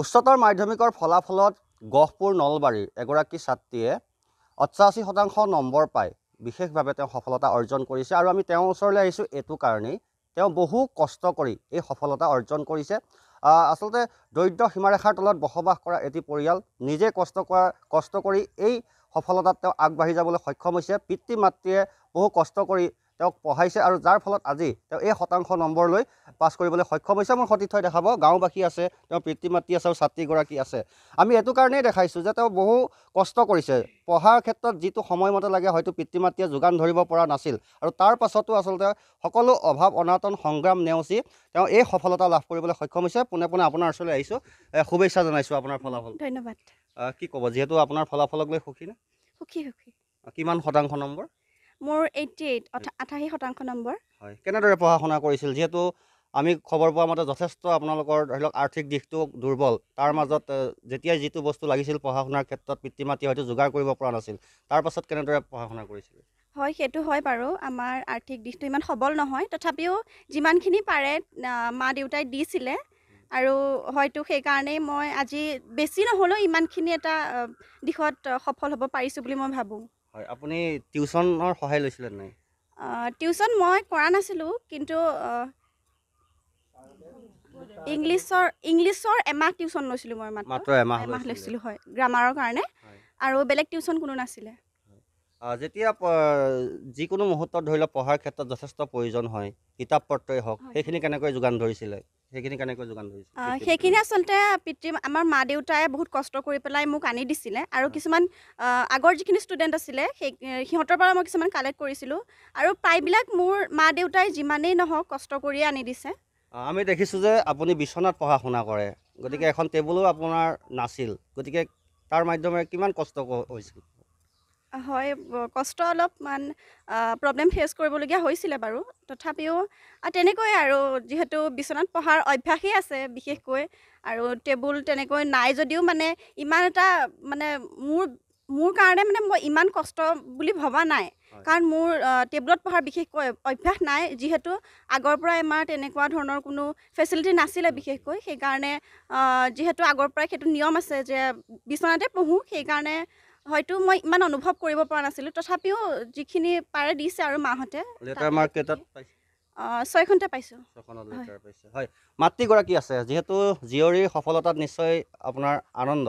উচ্চতৰ মাধ্যমিকৰ ফলাফলত গহপুৰ নলবাৰীৰ এগৰাকী ছাত্ৰীয়ে অষ্টাশী শতাংশ নম্বৰ পাই বিশেষভাৱে তেওঁ সফলতা অৰ্জন কৰিছে আৰু আমি তেওঁৰ ওচৰলৈ আহিছোঁ এইটো কাৰণেই তেওঁ বহু কষ্ট কৰি এই সফলতা অৰ্জন কৰিছে আচলতে দৰিদ্ৰ সীমাৰেখাৰ তলত বসবাস কৰা এটি পৰিয়াল নিজে কষ্ট কৰা কষ্ট কৰি এই সফলতাত তেওঁ আগবাঢ়ি যাবলৈ সক্ষম হৈছে পিতৃ মাতৃয়ে বহু কষ্ট কৰি তেওঁক পঢ়াইছে আৰু যাৰ ফলত আজি তেওঁ এই শতাংশ নম্বৰ লৈ পাছ কৰিবলৈ সক্ষম হৈছে মোৰ সতীৰ্থই দেখাব গাঁওবাসী আছে তেওঁ পিতৃ মাতৃ আছে আৰু ছাত্ৰীগৰাকী আছে আমি এইটো কাৰণেই দেখাইছোঁ যে তেওঁ বহু কষ্ট কৰিছে পঢ়াৰ ক্ষেত্ৰত যিটো সময়মতে লাগে হয়তো পিতৃ মাতৃয়ে যোগান ধৰিব পৰা নাছিল আৰু তাৰ পাছতো আচলতে সকলো অভাৱ অনাতন সংগ্ৰাম নেওচি তেওঁ এই সফলতা লাভ কৰিবলৈ সক্ষম হৈছে পোনে পোনে আপোনাৰ ওচৰলৈ আহিছোঁ শুভেচ্ছা জনাইছোঁ আপোনাৰ ফলাফল ধন্যবাদ কি ক'ব যিহেতু আপোনাৰ ফলাফলক লৈ সুখী নে সুখী সুখী কিমান শতাংশ নম্বৰ মোৰ এইটি এইট আঠাশী শতাংশ নম্বৰ হয় কেনেদৰে পঢ়া শুনা কৰিছিল যিহেতু আমি খবৰ পোৱা মতে যথেষ্ট আপোনালোকৰ ধৰি লওক আৰ্থিক দিশটো দুৰ্বল তাৰ মাজত যেতিয়াই যিটো বস্তু লাগিছিল পঢ়া শুনাৰ ক্ষেত্ৰত পিতৃ মাতৃ হয়তো যোগাৰ কৰিব পৰা নাছিল তাৰ পাছত কেনেদৰে পঢ়া শুনা কৰিছিল হয় সেইটো হয় বাৰু আমাৰ আৰ্থিক দিশটো ইমান সবল নহয় তথাপিও যিমানখিনি পাৰে মা দেউতাই দিছিলে আৰু হয়তো সেইকাৰণেই মই আজি বেছি নহ'লেও ইমানখিনি এটা দিশত সফল হ'ব পাৰিছোঁ বুলি মই ভাবোঁ হয় আপুনি টিউশ্যনৰ সহায় লৈছিলে নাই টিউশ্যন মই কৰা নাছিলোঁ কিন্তু ইংলিছৰ ইংলিছৰ এমাহ টিউশ্যন লৈছিলোঁ মই মাত্ৰ মাত্ৰ এমাহ এমাহ লৈছিলোঁ হয় গ্ৰামাৰৰ কাৰণে আৰু বেলেগ টিউশ্যন কোনো নাছিলে যেতিয়া যিকোনো মুহূৰ্তত ধৰি লওক পঢ়াৰ ক্ষেত্ৰত যথেষ্ট প্ৰয়োজন হয় কিতাপ পত্ৰই হওক সেইখিনি কেনেকৈ যোগান ধৰিছিলে সেইখিনি কেনেকৈ যোগান ধৰিছে সেইখিনি আচলতে পিতৃ আমাৰ মা দেউতাই বহুত কষ্ট কৰি পেলাই মোক আনি দিছিলে আৰু কিছুমান আগৰ যিখিনি ষ্টুডেণ্ট আছিলে সেই সিহঁতৰ পৰা মই কিছুমান কালেক্ট কৰিছিলোঁ আৰু প্ৰায়বিলাক মোৰ মা দেউতাই যিমানেই নহওক কষ্ট কৰিয়ে আনি দিছে আমি দেখিছোঁ যে আপুনি বিচনাত পঢ়া শুনা কৰে গতিকে এখন টেবুলো আপোনাৰ নাছিল গতিকে তাৰ মাধ্যমে কিমান কষ্ট হৈছিল হয় কষ্ট অলপমান প্ৰব্লেম ফেচ কৰিবলগীয়া হৈছিলে বাৰু তথাপিও তেনেকৈ আৰু যিহেতু বিচনাত পঢ়াৰ অভ্যাসেই আছে বিশেষকৈ আৰু টেবুল তেনেকৈ নাই যদিও মানে ইমান এটা মানে মোৰ মোৰ কাৰণে মানে মই ইমান কষ্ট বুলি ভবা নাই কাৰণ মোৰ টেবুলত পঢ়াৰ বিশেষকৈ অভ্যাস নাই যিহেতু আগৰ পৰা আমাৰ তেনেকুৱা ধৰণৰ কোনো ফেচিলিটি নাছিলে বিশেষকৈ সেইকাৰণে যিহেতু আগৰ পৰাই সেইটো নিয়ম আছে যে বিচনাতে পঢ়োঁ সেইকাৰণে হয়তো মই ইমান অনুভৱ কৰিব পৰা নাছিলোঁ তথাপিও যিখিনি পাৰে দিছে আৰু মাহঁতে ছয়খনতে পাইছোঁ মাতৃগৰাকী আছে যিহেতু জীয়ৰীৰ সফলতাত নিশ্চয় আপোনাৰ আনন্দ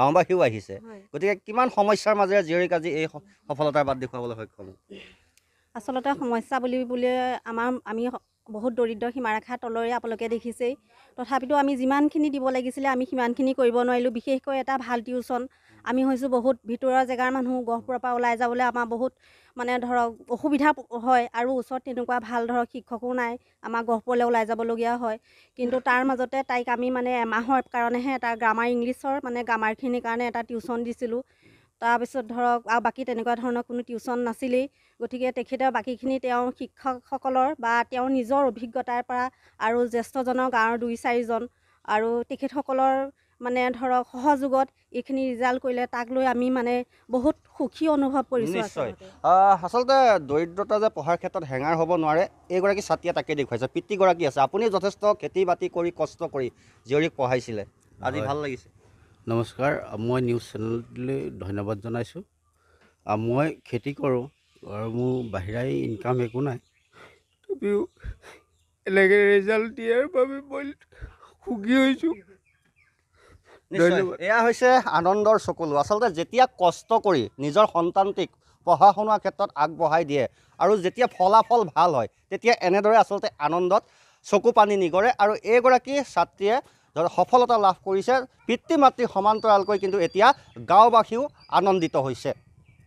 গাঁওবাসীও আহিছে গতিকে কিমান সমস্যাৰ মাজেৰে জীয়ৰীক আজি এই সফলতাৰ বাদ দেখুৱাবলৈ সক্ষম আচলতে সমস্যা বুলিবলৈ আমাৰ আমি বহুত দৰিদ্ৰ সীমাৰেখাৰ তলৰে আপোনালোকে দেখিছেই তথাপিতো আমি যিমানখিনি দিব লাগিছিলে আমি সিমানখিনি কৰিব নোৱাৰিলোঁ বিশেষকৈ এটা ভাল টিউশ্যন আমি হৈছোঁ বহুত ভিতৰৰ জেগাৰ মানুহ গহপুৰৰ পৰা ওলাই যাবলৈ আমাৰ বহুত মানে ধৰক অসুবিধা হয় আৰু ওচৰত তেনেকুৱা ভাল ধৰক শিক্ষকো নাই আমাৰ গহপুৰলৈ ওলাই যাবলগীয়া হয় কিন্তু তাৰ মাজতে তাইক আমি মানে এমাহৰ কাৰণেহে এটা গ্ৰামাৰ ইংলিছৰ মানে গ্ৰামাৰখিনিৰ কাৰণে এটা টিউশ্যন দিছিলোঁ তাৰপিছত ধৰক আৰু বাকী তেনেকুৱা ধৰণৰ কোনো টিউচন নাছিলেই গতিকে তেখেতে বাকীখিনি তেওঁ শিক্ষকসকলৰ বা তেওঁৰ নিজৰ অভিজ্ঞতাৰ পৰা আৰু জ্যেষ্ঠজনৰ গাঁৱৰ দুই চাৰিজন আৰু তেখেতসকলৰ মানে ধৰক সহযোগত এইখিনি ৰিজাল্ট কৰিলে তাক লৈ আমি মানে বহুত সুখী অনুভৱ কৰিছোঁ নিশ্চয় আচলতে দৰিদ্ৰতা যে পঢ়াৰ ক্ষেত্ৰত হেঙাৰ হ'ব নোৱাৰে এইগৰাকী ছাত্ৰীয়ে তাকে দেখুৱাইছে পিতৃগৰাকী আছে আপুনি যথেষ্ট খেতি বাতি কৰি কষ্ট কৰি জীয়ৰীক পঢ়াইছিলে আজি ভাল লাগিছে নমস্কাৰ মই নিউজ চেনেললৈ ধন্যবাদ জনাইছোঁ মই খেতি কৰোঁ আৰু মোৰ বাহিৰাই ইনকাম একো নাই তথাপিও এনেকে ৰিজাল্ট দিয়াৰ বাবে মই সুখী হৈছোঁ এয়া হৈছে আনন্দৰ চকুলো আচলতে যেতিয়া কষ্ট কৰি নিজৰ সন্তানটিক পঢ়া শুনোৱাৰ ক্ষেত্ৰত আগবঢ়াই দিয়ে আৰু যেতিয়া ফলাফল ভাল হয় তেতিয়া এনেদৰে আচলতে আনন্দত চকু পানী নিগৰে আৰু এইগৰাকী ছাত্ৰীয়ে ধৰ সফলতা লাভ কৰিছে পিতৃ মাতৃ সমান্তৰালকৈ কিন্তু এতিয়া গাঁওবাসীও আনন্দিত হৈছে